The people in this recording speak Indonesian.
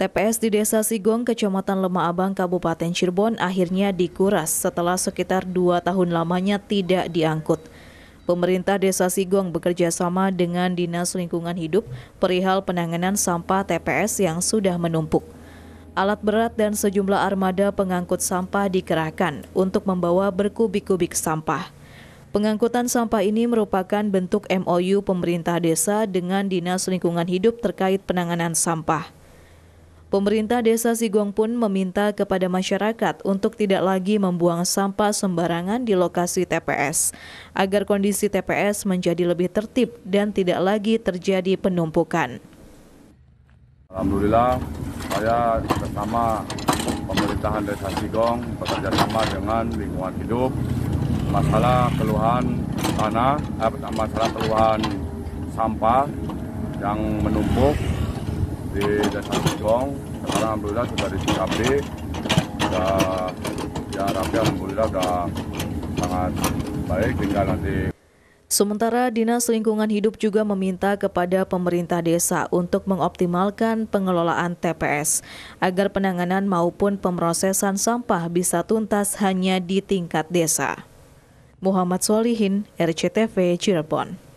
TPS di Desa Sigong, Kecamatan Lemah Abang, Kabupaten Cirebon akhirnya dikuras setelah sekitar dua tahun lamanya tidak diangkut. Pemerintah Desa Sigong bekerja sama dengan Dinas Lingkungan Hidup perihal penanganan sampah TPS yang sudah menumpuk. Alat berat dan sejumlah armada pengangkut sampah dikerahkan untuk membawa berkubik-kubik sampah. Pengangkutan sampah ini merupakan bentuk MOU pemerintah desa dengan Dinas Lingkungan Hidup terkait penanganan sampah. Pemerintah Desa Sigong pun meminta kepada masyarakat untuk tidak lagi membuang sampah sembarangan di lokasi TPS, agar kondisi TPS menjadi lebih tertib dan tidak lagi terjadi penumpukan. Alhamdulillah, saya bersama pemerintahan Desa Sigong bekerja sama dengan lingkungan hidup masalah keluhan tanah, eh, masalah keluhan sampah yang menumpuk di Desa Gong. Sekarang alhamdulillah sudah di TKP. Sudah ya rapi alhamdulillah sudah sangat baik tinggal nanti Sementara Dinas Lingkungan Hidup juga meminta kepada pemerintah desa untuk mengoptimalkan pengelolaan TPS agar penanganan maupun pemrosesan sampah bisa tuntas hanya di tingkat desa. Muhammad Solihin, RCTV Cirebon.